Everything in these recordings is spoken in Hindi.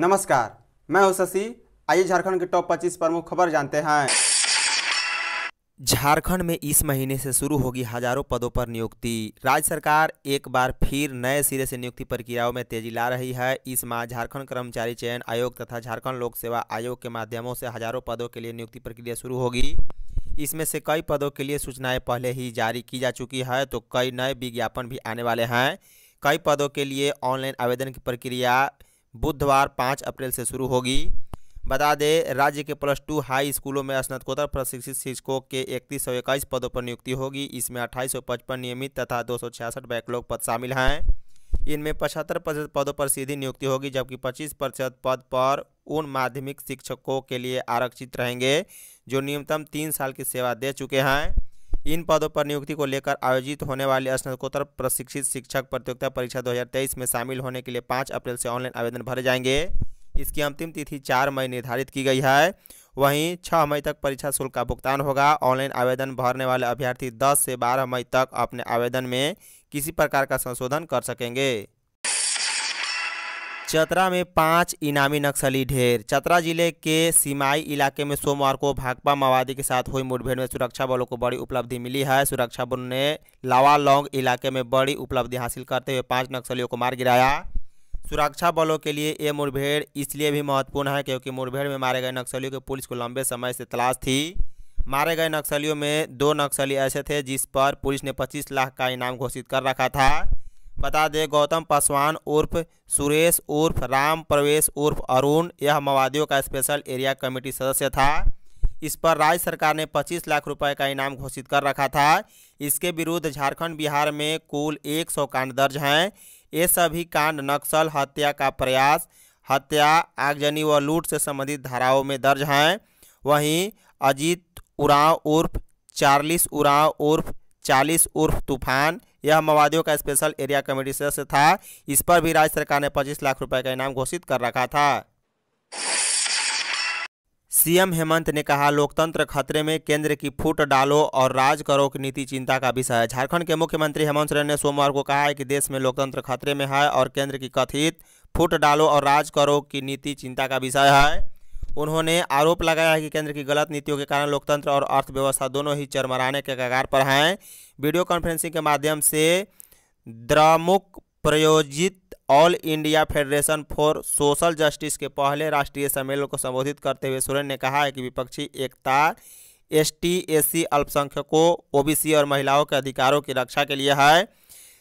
नमस्कार मैं हूं शशि आइए झारखंड के टॉप 25 प्रमुख खबर जानते हैं झारखंड में इस महीने से शुरू होगी हजारों पदों पर नियुक्ति राज्य सरकार एक बार फिर नए सिरे से नियुक्ति प्रक्रियाओं में तेजी ला रही है इस माह झारखंड कर्मचारी चयन आयोग तथा झारखंड लोक सेवा आयोग के माध्यमों से हजारों पदों के लिए नियुक्ति प्रक्रिया शुरू होगी इसमें से कई पदों के लिए सूचनाएं पहले ही जारी की जा चुकी है तो कई नए विज्ञापन भी आने वाले हैं कई पदों के लिए ऑनलाइन आवेदन की प्रक्रिया बुधवार पाँच अप्रैल से शुरू होगी बता दें राज्य के प्लस टू हाई स्कूलों में स्नातकोत्तर प्रशिक्षित शिक्षकों के इकतीस सौ इक्कीस पदों पर नियुक्ति होगी इसमें अट्ठाईस सौ पचपन नियमित तथा दो सौ छियासठ बैकलॉग पद शामिल हैं इनमें पचहत्तर प्रतिशत पदों पर सीधी नियुक्ति होगी जबकि पच्चीस प्रतिशत पद पर उन माध्यमिक शिक्षकों के लिए आरक्षित रहेंगे जो न्यूनतम तीन साल की सेवा दे चुके हैं इन पदों पर नियुक्ति को लेकर आयोजित होने वाली स्नातकोत्तर प्रशिक्षित शिक्षक प्रतियोगिता परीक्षा 2023 में शामिल होने के लिए 5 अप्रैल से ऑनलाइन आवेदन भरे जाएंगे इसकी अंतिम तिथि 4 मई निर्धारित की गई है वहीं 6 मई तक परीक्षा शुल्क का भुगतान होगा ऑनलाइन आवेदन भरने वाले अभ्यर्थी दस से बारह मई तक अपने आवेदन में किसी प्रकार का संशोधन कर सकेंगे चतरा में पांच इनामी नक्सली ढेर चतरा जिले के सीमाई इलाके में सोमवार को भाकपा माओवादी के साथ हुई मुठभेड़ में सुरक्षा बलों को बड़ी उपलब्धि मिली है सुरक्षा बलों ने लावालोंग इलाके में बड़ी उपलब्धि हासिल करते हुए पांच नक्सलियों को मार गिराया सुरक्षा बलों के लिए ये मुठभेड़ इसलिए भी महत्वपूर्ण है क्योंकि मुठभेड़ में मारे गए नक्सलियों के पुलिस को लंबे समय से तलाश थी मारे गए नक्सलियों में दो नक्सली ऐसे थे जिस पर पुलिस ने पच्चीस लाख का इनाम घोषित कर रखा था बता दें गौतम पासवान उर्फ सुरेश उर्फ राम प्रवेश उर्फ अरुण यह माओवादियों का स्पेशल एरिया कमेटी सदस्य था इस पर राज्य सरकार ने 25 लाख रुपए का इनाम घोषित कर रखा था इसके विरुद्ध झारखंड बिहार में कुल एक सौ कांड दर्ज हैं ये सभी कांड नक्सल हत्या का प्रयास हत्या आगजनी व लूट से संबंधित धाराओं में दर्ज हैं वहीं अजीत उरांव उर्फ चार्लिस उरांव उर्फ चालीस उर्फ तूफान यह माओवादियों का स्पेशल एरिया कमेटी सदस्य था इस पर भी राज्य सरकार ने पच्चीस लाख रुपए का इनाम घोषित कर रखा था सीएम हेमंत ने कहा लोकतंत्र खतरे में केंद्र की फूट डालो और राज करो की नीति चिंता का विषय है झारखंड के मुख्यमंत्री हेमंत सोरेन ने सोमवार को कहा है कि देश में लोकतंत्र खतरे में है और केंद्र की कथित फूट डालो और राज करो की नीति चिंता का विषय है उन्होंने आरोप लगाया है कि केंद्र की गलत नीतियों के कारण लोकतंत्र और अर्थव्यवस्था दोनों ही चरमराने के कगार पर हैं वीडियो कॉन्फ्रेंसिंग के माध्यम से द्रमुक प्रयोजित all India federation for social justice के पहले राष्ट्रीय सम्मेलन को संबोधित करते हुए सोरेन ने कहा है कि विपक्षी एकता एस टी एस सी अल्पसंख्यकों ओबीसी और महिलाओं के अधिकारों की रक्षा के लिए है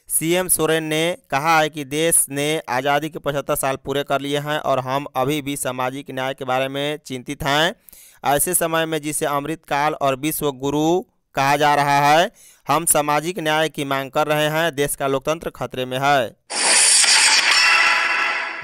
सीएम सोरेन ने कहा है कि देश ने आज़ादी के पचहत्तर साल पूरे कर लिए हैं और हम अभी भी सामाजिक न्याय के बारे में चिंतित हैं ऐसे समय में जिसे अमृतकाल और विश्व गुरु कहा जा रहा है हम सामाजिक न्याय की मांग कर रहे हैं देश का लोकतंत्र खतरे में है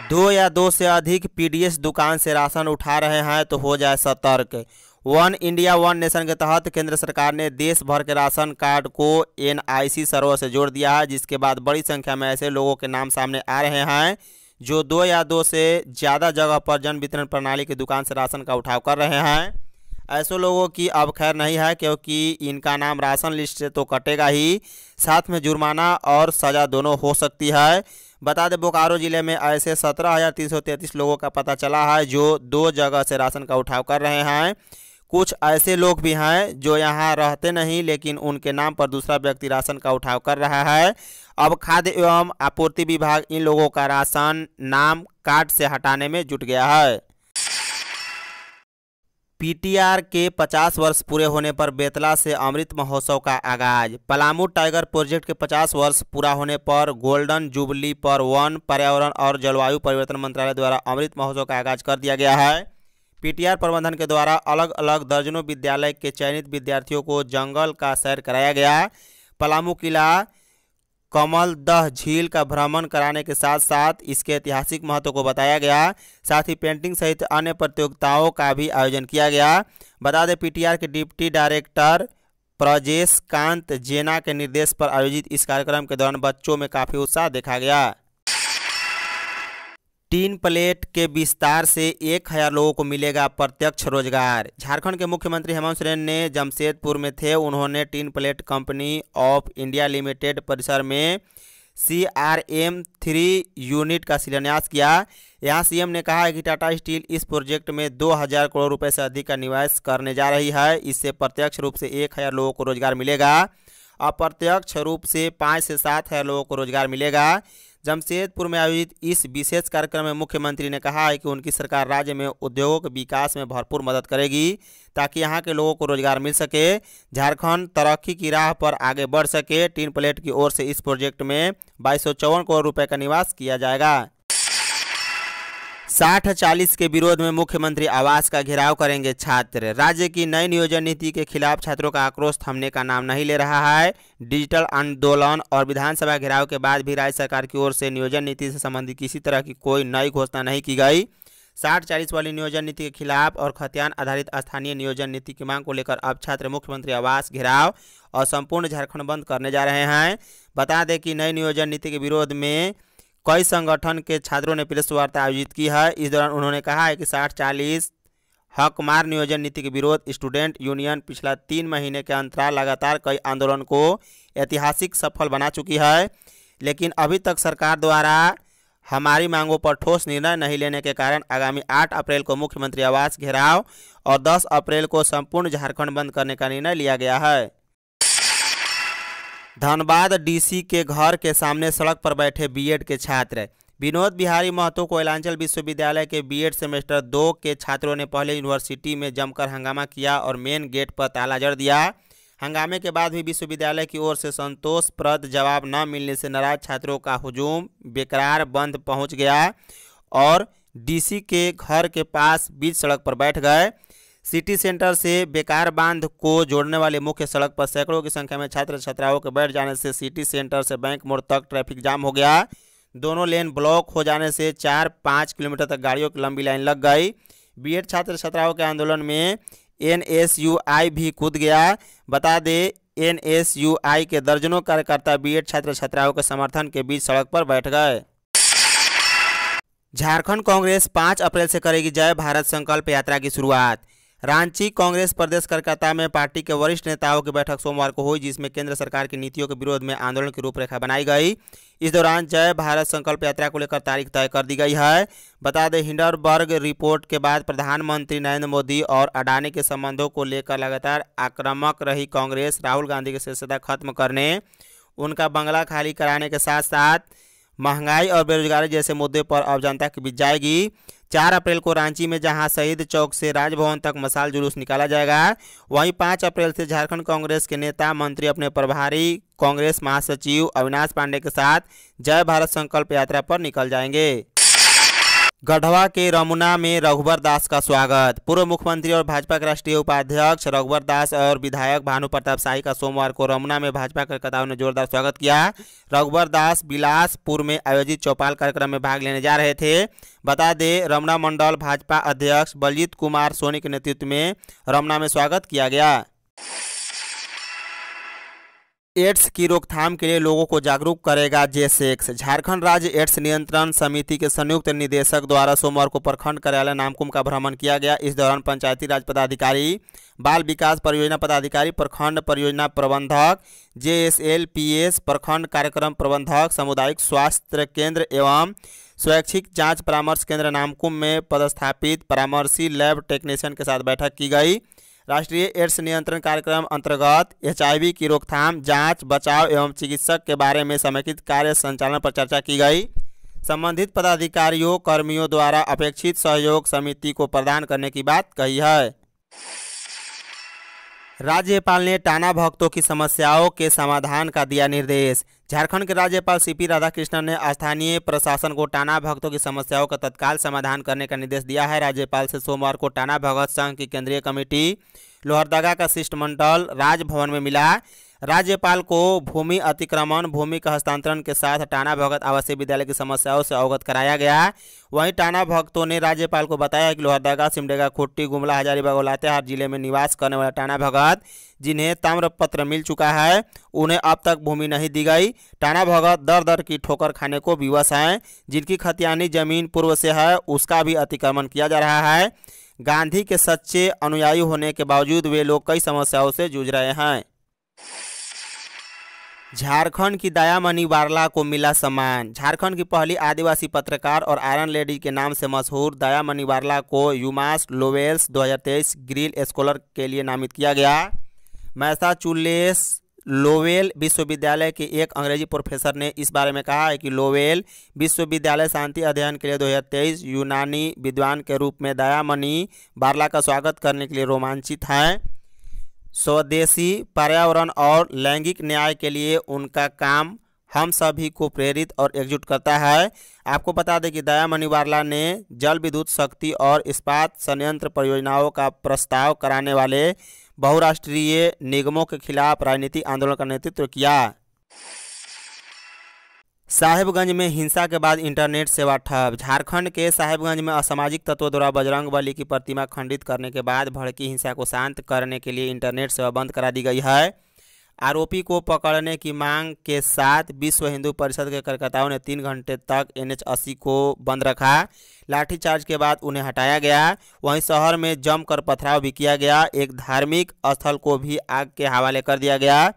दो या दो से अधिक पीडीएस दुकान से राशन उठा रहे हैं तो हो जाए सतर्क वन इंडिया वन नेशन के तहत केंद्र सरकार ने देश भर के राशन कार्ड को एनआईसी सर्वर से जोड़ दिया है जिसके बाद बड़ी संख्या में ऐसे लोगों के नाम सामने आ रहे हैं जो दो या दो से ज़्यादा जगह पर जन वितरण प्रणाली की दुकान से राशन का उठाव कर रहे हैं ऐसे लोगों की अब खैर नहीं है क्योंकि इनका नाम राशन लिस्ट से तो कटेगा ही साथ में जुर्माना और सज़ा दोनों हो सकती है बता दें बोकारो जिले में ऐसे सत्रह हज़ार तीन सौ तैंतीस लोगों का पता चला है जो दो जगह से राशन का उठाव कर रहे हैं कुछ ऐसे लोग भी हैं जो यहाँ रहते नहीं लेकिन उनके नाम पर दूसरा व्यक्ति राशन का उठाव कर रहा है अब खाद्य एवं आपूर्ति विभाग इन लोगों का राशन नाम कार्ड से हटाने में जुट गया है पीटीआर के 50 वर्ष पूरे होने पर बेतला से अमृत महोत्सव का आगाज पलामू टाइगर प्रोजेक्ट के 50 वर्ष पूरा होने पर गोल्डन जुबली पर वन पर्यावरण और जलवायु परिवर्तन मंत्रालय द्वारा अमृत महोत्सव का आगाज कर दिया गया है पीटीआर प्रबंधन के द्वारा अलग अलग दर्जनों विद्यालय के चयनित विद्यार्थियों को जंगल का सैर कराया गया पलामू किला कमल दह झील का भ्रमण कराने के साथ साथ इसके ऐतिहासिक महत्व को बताया गया साथ ही पेंटिंग सहित अन्य प्रतियोगिताओं का भी आयोजन किया गया बता दें पीटीआर के डिप्टी डायरेक्टर प्रजेश कांत जेना के निर्देश पर आयोजित इस कार्यक्रम के दौरान बच्चों में काफ़ी उत्साह देखा गया तीन प्लेट के विस्तार से एक हज़ार लोगों को मिलेगा प्रत्यक्ष रोजगार झारखंड के मुख्यमंत्री हेमंत सोरेन ने जमशेदपुर में थे उन्होंने tin plate company of India limited परिसर में C R M three unit का शिलान्यास किया यहाँ सीएम ने कहा है कि टाटा स्टील इस प्रोजेक्ट में दो हज़ार करोड़ रुपए से अधिक का निवेश करने जा रही है इससे प्रत्यक्ष रूप से एक हज़ार लोगों को रोजगार मिलेगा अप्रत्यक्ष रूप से पाँच से सात हज़ार लोगों को रोजगार मिलेगा जमशेदपुर में आयोजित इस विशेष कार्यक्रम में मुख्यमंत्री ने कहा है कि उनकी सरकार राज्य में उद्योगों के विकास में भरपूर मदद करेगी ताकि यहाँ के लोगों को रोजगार मिल सके झारखंड तरक्की की राह पर आगे बढ़ सके टीन प्लेट की ओर से इस प्रोजेक्ट में बाईस करोड़ रुपये का निवास किया जाएगा साठ चालीस के विरोध में मुख्यमंत्री आवास का घेराव करेंगे छात्र राज्य की नई नियोजन नीति के खिलाफ छात्रों का आक्रोश थमने का नाम नहीं ले रहा है डिजिटल आंदोलन और विधानसभा घेराव के बाद भी राज्य सरकार की ओर से नियोजन नीति से संबंधित किसी तरह की कोई नई घोषणा नहीं की गई साठ चालीस वाली नियोजन नीति के खिलाफ और खतियान आधारित स्थानीय नियोजन नीति की मांग को लेकर अब छात्र मुख्यमंत्री आवास घेराव और संपूर्ण झारखंड बंद करने जा रहे हैं बता दें कि नई नियोजन नीति के विरोध में कई संगठन के छात्रों ने प्रेस वार्ता आयोजित की है इस दौरान उन्होंने कहा है कि साठ चालीस हकमार नियोजन नीति के विरोध स्टूडेंट यूनियन पिछला तीन महीने के अंतराल लगातार कई आंदोलन को ऐतिहासिक सफल बना चुकी है लेकिन अभी तक सरकार द्वारा हमारी मांगों पर ठोस निर्णय नहीं लेने के कारण आगामी 8 अप्रैल को मुख्यमंत्री आवास घेराव और 10 अप्रैल को संपूर्ण झारखंड बंद करने का निर्णय लिया गया है धनबाद डीसी के घर के सामने सड़क पर बैठे बीएड के छात्र विनोद बिहारी महतो को एलांचल विश्वविद्यालय के बीएड सेमेस्टर दो के छात्रों ने पहले यूनिवर्सिटी में जमकर हंगामा किया और मेन गेट पर ताला जड़ दिया हंगामे के बाद भी विश्वविद्यालय की ओर से संतोषप्रद जवाब न मिलने से नाराज छात्रों का हुजूम बेकरार बंद पहुँच गया और डीसी के घर के पास बीच सड़क पर बैठ गए सिटी सेंटर से बेकार बांध को जोड़ने वाले मुख्य सड़क पर सैकड़ों की संख्या में छात्र छात्राओं के बैठ जाने से सिटी सेंटर से बैंक मोड़ तक ट्रैफिक जाम हो गया दोनों लेन ब्लॉक हो जाने से चार पाँच किलोमीटर तक गाड़ियों की लंबी लाइन लग गई बी छात्र छात्राओं के आंदोलन में एन भी कूद गया बता दें एन के दर्जनों कार्यकर्ता एड छात्र छात्राओं के समर्थन के बीच सड़क पर बैठ गए झारखंड कांग्रेस 5 अप्रैल से करेगी जय भारत संकल्प यात्रा की शुरुआत रांची कांग्रेस प्रदेश कलकत्ता में पार्टी के वरिष्ठ नेताओं की बैठक सोमवार को हुई जिसमें केंद्र सरकार की नीतियों के विरोध में आंदोलन की रूपरेखा बनाई गई इस दौरान जय भारत संकल्प यात्रा को लेकर तारीख तय कर दी गई है बता दें हिंडरबर्ग रिपोर्ट के बाद प्रधानमंत्री नरेंद्र मोदी और अडानी के संबंधों को लेकर लगातार आक्रामक रही कांग्रेस राहुल गांधी की सदस्यता खत्म करने उनका बंगला खाली कराने के साथ साथ महंगाई और बेरोजगारी जैसे मुद्दे पर अब जनता के बीच जाएगी चार अप्रैल को रांची में जहां शहीद चौक से राजभवन तक मसाल जुलूस निकाला जाएगा वहीं पाँच अप्रैल से झारखंड कांग्रेस के नेता मंत्री अपने प्रभारी कांग्रेस महासचिव अविनाश पांडे के साथ जय भारत संकल्प यात्रा पर निकल जाएंगे गढ़वा के रमुना में रघुवर दास का स्वागत पूर्व मुख्यमंत्री और भाजपा के राष्ट्रीय उपाध्यक्ष रघुवर दास और विधायक भानु प्रताप शाही का सोमवार को रमुना में भाजपा कार्यकर्ताओं ने जोरदार स्वागत किया रघुवर दास बिलासपुर में आयोजित चौपाल कार्यक्रम में भाग लेने जा रहे थे बता दें रमुना मंडल भाजपा अध्यक्ष बलजीत कुमार सोनी के नेतृत्व में रमुना में स्वागत किया गया एड्स की रोकथाम के लिए लोगों को जागरूक करेगा जेसेक्स झारखंड राज्य एड्स नियंत्रण समिति के संयुक्त निदेशक द्वारा सोमवार को प्रखंड कार्यालय नामकुम का भ्रमण किया गया इस दौरान पंचायती राज पदाधिकारी बाल विकास परियोजना पदाधिकारी प्रखंड परियोजना प्रबंधक जेएसएलपीएस प्रखंड कार्यक्रम प्रबंधक सामुदायिक स्वास्थ्य केंद्र एवं स्वैच्छिक जाँच परामर्श केंद्र नामकुम में पदस्थापित परामर्शी लैब टेक्नीशियन के साथ बैठक की गई राष्ट्रीय एड्स नियंत्रण कार्यक्रम अंतर्गत एचआईवी की रोकथाम जांच बचाव एवं चिकित्सक के बारे में समेकित कार्य संचालन पर चर्चा की गई संबंधित पदाधिकारियों कर्मियों द्वारा अपेक्षित सहयोग समिति को प्रदान करने की बात कही है राज्यपाल ने टाना भक्तों की समस्याओं के समाधान का दिया निर्देश झारखंड के राज्यपाल सीपी राधाकृष्णन ने स्थानीय प्रशासन को टाना भक्तों की समस्याओं का तत्काल समाधान करने का निर्देश दिया है राज्यपाल से सोमवार को टाना भगत संघ की केंद्रीय कमेटी लोहरदगा का शिष्टमंडल राजभवन में मिला राज्यपाल को भूमि अतिक्रमण भूमि का हस्तांतरण के साथ टाना भगत आवासीय विद्यालय की समस्याओं से अवगत कराया गया वहीं टाना भगतों ने राज्यपाल को बताया कि लोहरदगा सिमडेगा खुट्टी गुमला हजारीबाग और लातेहार जिले में निवास करने वाला टाना भगत जिन्हें ताम्रपत्र मिल चुका है उन्हें अब तक भूमि नहीं दी गई टाना भगत दर दर की ठोकर खाने को विवश हैं जिनकी खतियानी जमीन पूर्व से है उसका भी अतिक्रमण किया जा रहा है गांधी के सच्चे अनुयायी होने के बावजूद वे लोग कई समस्याओं से जूझ रहे हैं झारखंड की दयामणि बारला को मिला सम्मान झारखंड की पहली आदिवासी पत्रकार और आयरन लेडी के नाम से मशहूर दयामणि बारला को यूमास लोवेल्स 2023 ग्रिल स्कॉलर के लिए नामित किया गया मैसाचुलेस लोवेल विश्वविद्यालय के एक अंग्रेजी प्रोफेसर ने इस बारे में कहा है कि लोवेल विश्वविद्यालय शांति अध्ययन के लिए 2023 यूनानी विद्वान के रूप में दयामणि बारला का स्वागत करने के लिए रोमांचित हैं स्वदेशी पर्यावरण और लैंगिक न्याय के लिए उनका काम हम सभी को प्रेरित और एकजुट करता है आपको बता दें कि दयामणि बारला ने जल विद्युत शक्ति और इस्पात संयंत्र परियोजनाओं का प्रस्ताव कराने वाले बहुराष्ट्रीय निगमों के खिलाफ राजनीति आंदोलन का नेतृत्व किया साहेबगंज में हिंसा के बाद इंटरनेट सेवा ठप झारखंड के साहेबगंज में असामाजिक तत्वों द्वारा बजरंग बली की प्रतिमा खंडित करने के बाद भड़की हिंसा को शांत करने के लिए इंटरनेट सेवा बंद करा दी गई है आरोपी को पकड़ने की मांग के साथ विश्व हिंदू परिषद के कार्यकर्ताओं ने तीन घंटे तक एन अस्सी को बंद रखा लाठीचार्ज के बाद उन्हें हटाया गया वहीं शहर में जमकर पथराव भी किया गया एक धार्मिक स्थल को भी आग के हवाले कर दिया गया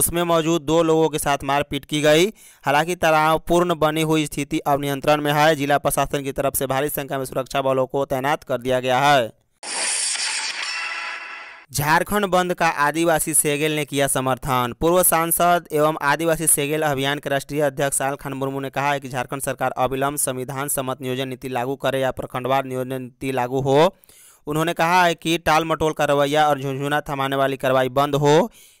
उसमें मौजूद दो लोगों के साथ मारपीट की गई हालांकि तनावपूर्ण बनी हुई स्थिति अब नियंत्रण में है जिला प्रशासन की तरफ से भारी संख्या में सुरक्षा बलों को तैनात कर दिया गया है झारखंड बंद का आदिवासी सेगेल ने किया समर्थन पूर्व सांसद एवं आदिवासी सेगेल अभियान के राष्ट्रीय अध्यक्ष साल खान मुर्मू ने कहा है कि झारखंड सरकार अविलंब संविधान सम्मत नियोजन नीति लागू करे या प्रखंडवार नियोजन नीति लागू हो उन्होंने कहा है कि टाल मटोल का रवैया और झुंझुना थमाने वाली कार्रवाई बंद हो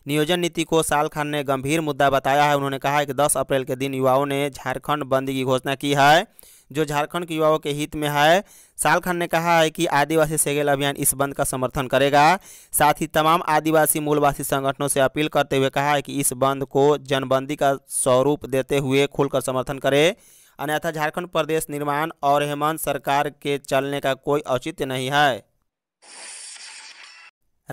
नियोजन नीति को साल खान ने गंभीर मुद्दा बताया है उन्होंने कहा है कि 10 अप्रैल के दिन युवाओं ने झारखंड बंद की घोषणा की है जो झारखंड के युवाओं के हित में है साल खान ने कहा है कि आदिवासी सेगेल अभियान इस बंद का समर्थन करेगा साथ ही तमाम आदिवासी मूलवासी संगठनों से अपील करते हुए कहा है कि इस बंद को जनबंदी का स्वरूप देते हुए खुलकर समर्थन करे अन्यथा झारखंड प्रदेश निर्माण और हेमंत सरकार के चलने का कोई औचित्य नहीं है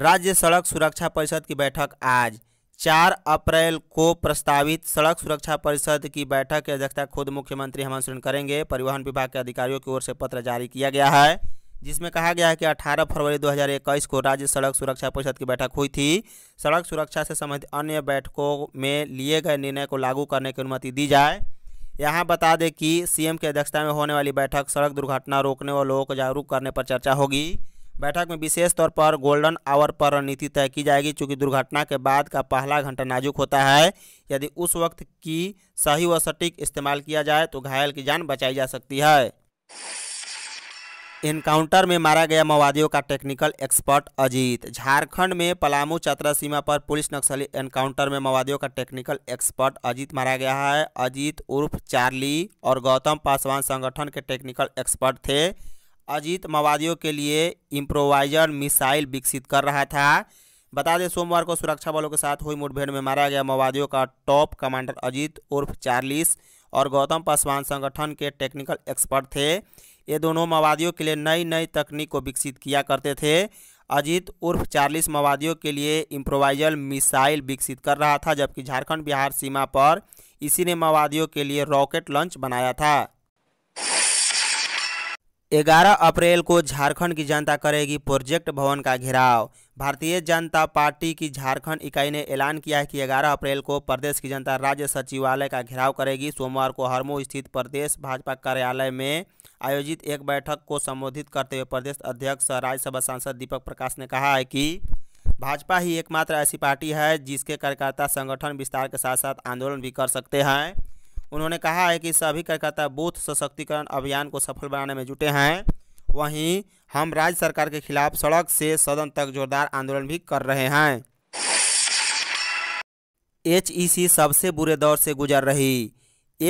राज्य सड़क सुरक्षा परिषद की बैठक आज चार अप्रैल को प्रस्तावित सड़क सुरक्षा परिषद की बैठक की अध्यक्षता खुद मुख्यमंत्री हेमंत सोरेन करेंगे परिवहन विभाग के अधिकारियों की ओर से पत्र जारी किया गया है जिसमें कहा गया है कि 18 फरवरी 2021 को राज्य सड़क सुरक्षा परिषद की बैठक हुई थी सड़क सुरक्षा से संबंधित अन्य बैठकों में लिए गए निर्णय को लागू करने की अनुमति दी जाए यहाँ बता दें कि सीएम की अध्यक्षता में होने वाली बैठक सड़क दुर्घटना रोकने और लोगों को जागरूक करने पर चर्चा होगी बैठक में विशेष तौर पर गोल्डन आवर पर रणनीति तय की जाएगी चूँकि दुर्घटना के बाद का पहला घंटा नाजुक होता है यदि उस वक्त की सही व सटीक इस्तेमाल किया जाए तो घायल की जान बचाई जा सकती है इनकाउंटर में मारा गया माओवादियों का टेक्निकल एक्सपर्ट अजीत झारखंड में पलामू चतरा सीमा पर पुलिस नक्सली एनकाउंटर में माओवादियों का टेक्निकल एक्सपर्ट अजीत मारा गया है अजीत उर्फ चार्ली और गौतम पासवान संगठन के टेक्निकल एक्सपर्ट थे अजीत माओवादियों के लिए इम्प्रोवाइजर मिसाइल विकसित कर रहा था बता दें सोमवार को सुरक्षा बलों के साथ हुई मुठभेड़ में मारा गया माओवादियों का टॉप कमांडर अजीत उर्फ चार्लिस और गौतम पासवान संगठन के टेक्निकल एक्सपर्ट थे ये दोनों माओवादियों के लिए नई नई तकनीक को विकसित किया करते थे अजीत उर्फ चार्लिस माओवादियों के लिए इम्प्रोवाइजल मिसाइल विकसित कर रहा था जबकि झारखंड बिहार सीमा पर इसी ने माओवादियों के लिए रॉकेट लॉन्च बनाया था 11 अप्रैल को झारखंड की जनता करेगी प्रोजेक्ट भवन का घेराव भारतीय जनता पार्टी की झारखंड इकाई ने ऐलान किया है कि 11 अप्रैल को प्रदेश की जनता राज्य सचिवालय का घेराव करेगी सोमवार को हरमो स्थित प्रदेश भाजपा कार्यालय में आयोजित एक बैठक को संबोधित करते हुए प्रदेश अध्यक्ष राज्यसभा सांसद दीपक प्रकाश ने कहा है कि भाजपा ही एकमात्र ऐसी पार्टी है जिसके कार्यकर्ता संगठन विस्तार के साथ साथ आंदोलन भी कर सकते हैं उन्होंने कहा है कि सभी कार्यकर्ता बूथ सशक्तिकरण अभियान को सफल बनाने में जुटे हैं वहीं हम राज्य सरकार के खिलाफ सड़क से सदन तक जोरदार आंदोलन भी कर रहे हैं एच सबसे बुरे दौर से गुजर रही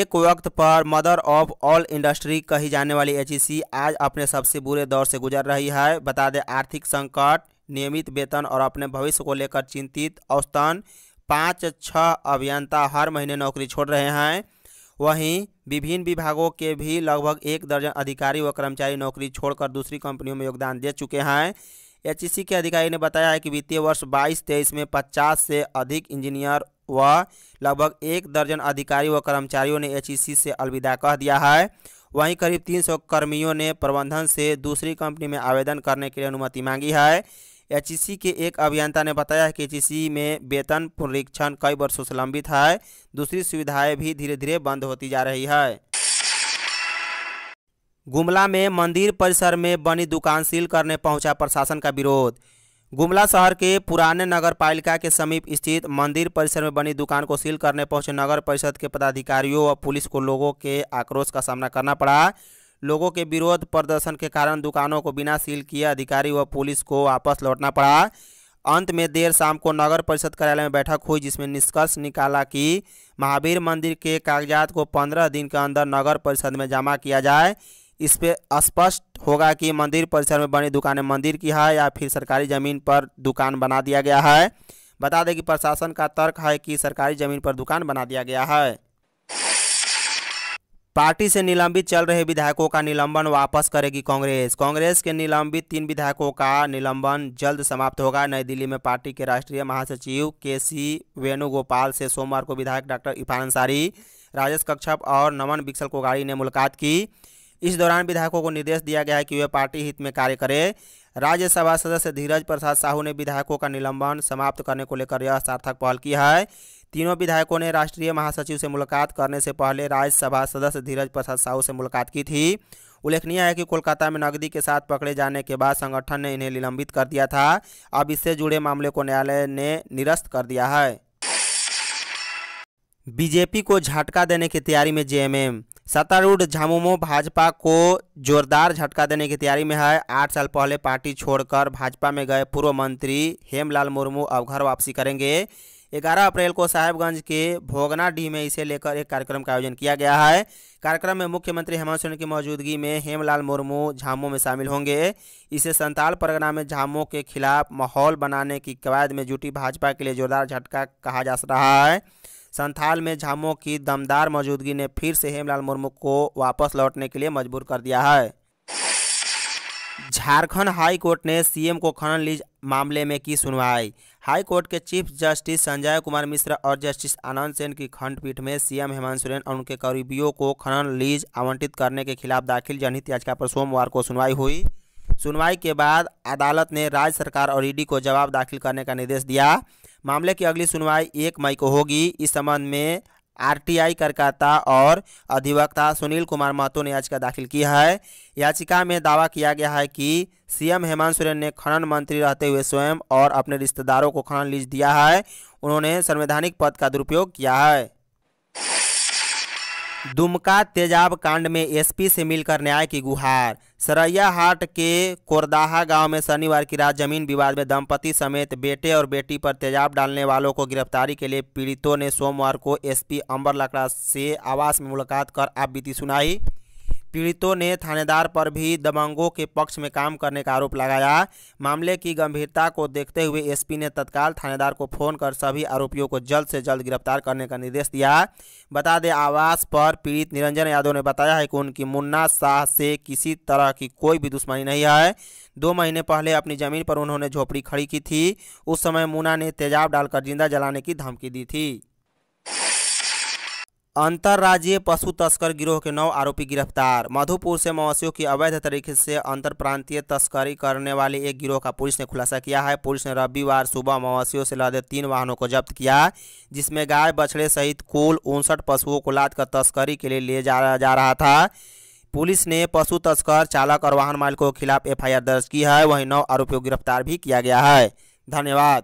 एक वक्त पर मदर ऑफ ऑल इंडस्ट्री कही जाने वाली एच आज अपने सबसे बुरे दौर से गुजर रही है बता दें आर्थिक संकट नियमित वेतन और अपने भविष्य को लेकर चिंतित औसतन पाँच छः अभियंता हर महीने नौकरी छोड़ रहे हैं वहीं विभिन्न विभागों के भी लगभग एक दर्जन अधिकारी व कर्मचारी नौकरी छोड़कर दूसरी कंपनियों में योगदान दे चुके हैं एच के अधिकारी ने बताया है कि वित्तीय वर्ष बाईस तेईस में पचास से अधिक इंजीनियर व लगभग एक दर्जन अधिकारी व कर्मचारियों ने एच से अलविदा कह दिया है वहीं करीब 300 कर्मियों ने प्रबंधन से दूसरी कंपनी में आवेदन करने के लिए अनुमति मांगी है एच के एक अभियंता ने बताया है कि एच में वेतन पुनरीक्षण कई वर्षों से लंबित है दूसरी सुविधाएं भी धीरे धीरे बंद होती जा रही है गुमला में मंदिर परिसर में बनी दुकान सील करने पहुंचा प्रशासन का विरोध गुमला शहर के पुराने नगर पालिका के समीप स्थित मंदिर परिसर में बनी दुकान को सील करने पहुंचे नगर परिषद के पदाधिकारियों और पुलिस को लोगों के आक्रोश का सामना करना पड़ा लोगों के विरोध प्रदर्शन के कारण दुकानों को बिना सील किए अधिकारी व पुलिस को वापस लौटना पड़ा अंत में देर शाम को नगर परिषद कार्यालय में बैठक हुई जिसमें निष्कर्ष निकाला कि महावीर मंदिर के कागजात को पंद्रह दिन के अंदर नगर परिषद में जमा किया जाए इस पर स्पष्ट होगा कि मंदिर परिसर में बनी दुकानें मंदिर की है या फिर सरकारी ज़मीन पर दुकान बना दिया गया है बता दें कि प्रशासन का तर्क है कि सरकारी ज़मीन पर दुकान बना दिया गया है पार्टी से निलंबित चल रहे विधायकों का निलंबन वापस करेगी कांग्रेस कांग्रेस के निलंबित तीन विधायकों का निलंबन जल्द समाप्त होगा नई दिल्ली में पार्टी के राष्ट्रीय महासचिव के सी वेणुगोपाल से सोमवार को विधायक डॉक्टर इफान अंसारी राजेश कक्षप और नमन बिक्सल कोगाड़ी ने मुलाकात की इस दौरान विधायकों को निर्देश दिया गया है कि वे पार्टी हित में कार्य करें राज्यसभा सदस्य धीरज प्रसाद साहू ने विधायकों का निलंबन समाप्त करने को लेकर यह सार्थक पहल की है तीनों विधायकों ने राष्ट्रीय महासचिव से मुलाकात करने से पहले राज्यसभा सदस्य धीरज प्रसाद साहू से मुलाकात की थी उल्लेखनीय है कि कोलकाता में नकदी के साथ पकड़े जाने के बाद संगठन ने इन्हें निलंबित कर दिया था अब इससे जुड़े मामले को न्यायालय ने निरस्त कर दिया है बीजेपी को झटका देने की तैयारी में जेएमएम सत्तारूढ़ झामुमो भाजपा को जोरदार झटका देने की तैयारी में है आठ साल पहले पार्टी छोड़कर भाजपा में गए पूर्व मंत्री हेमलाल मुर्मू अब घर वापसी करेंगे 11 अप्रैल को साहेबगंज के भोगनाडीह में इसे लेकर एक कार्यक्रम का आयोजन किया गया है कार्यक्रम में मुख्यमंत्री हेमंत सोरेन की मौजूदगी में हेमलाल मुर्मू झामो में शामिल होंगे इसे संताल परगना में झामो के खिलाफ माहौल बनाने की कवायद में जुटी भाजपा के लिए जोरदार झटका कहा जा रहा है संथाल में झामों की दमदार मौजूदगी ने फिर से हेमलाल मुर्मू को वापस लौटने के लिए मजबूर कर दिया है झारखंड हाई कोर्ट ने सीएम को खनन लीज मामले में की सुनवाई हाई कोर्ट के चीफ जस्टिस संजय कुमार मिश्र और जस्टिस आनंद सेन की खंडपीठ में सीएम हेमंत सोरेन और उनके करीबियों को खनन लीज आवंटित करने के खिलाफ दाखिल जनहित याचिका पर सोमवार को सुनवाई हुई सुनवाई के बाद अदालत ने राज्य सरकार और ईडी को जवाब दाखिल करने का निर्देश दिया मामले की अगली सुनवाई एक मई को होगी इस संबंध में आरटीआई करकर्ता और अधिवक्ता सुनील कुमार महतो ने याचिका दाखिल की है याचिका में दावा किया गया है कि सीएम हेमंत सोरेन ने खनन मंत्री रहते हुए स्वयं और अपने रिश्तेदारों को खनन लीज दिया है उन्होंने संवैधानिक पद का दुरुपयोग किया है दुमका तेजाब कांड में एसपी से मिलकर न्याय की गुहार सरैया हाट के कोरदाहा गांव में शनिवार की रात जमीन विवाद में दंपति समेत बेटे और बेटी पर तेजाब डालने वालों को गिरफ्तारी के लिए पीड़ितों ने सोमवार को एसपी अंबर लकड़ा से आवास में मुलाकात कर आप सुनाई पीड़ितों ने थानेदार पर भी दबंगों के पक्ष में काम करने का आरोप लगाया मामले की गंभीरता को देखते हुए एसपी ने तत्काल थानेदार को फोन कर सभी आरोपियों को जल्द से जल्द गिरफ्तार करने का निर्देश दिया बता दें आवास पर पीड़ित निरंजन यादव ने बताया है कि उनकी मुन्ना शाह से किसी तरह की कोई भी दुश्मनी नहीं है दो महीने पहले अपनी जमीन पर उन्होंने झोपड़ी खड़ी की थी उस समय मुन्ना ने तेजाब डालकर जिंदा जलाने की धमकी दी थी अंतर्राज्यीय पशु तस्कर गिरोह के नौ आरोपी गिरफ्तार मधुपुर से मवेशियों की अवैध तरीके से अंतर प्रांतीय तस्करी करने वाले एक गिरोह का पुलिस ने खुलासा किया है पुलिस ने रविवार सुबह मवेशियों से लदे तीन वाहनों को जब्त किया जिसमें गाय बछड़े सहित कुल उनसठ पशुओं को लाद कर तस्करी के लिए ले जा, जा रहा था पुलिस ने पशु तस्कर चालक और वाहन मालिकों के खिलाफ एफ दर्ज की है वहीं नौ आरोपियों को गिरफ्तार भी किया गया है धन्यवाद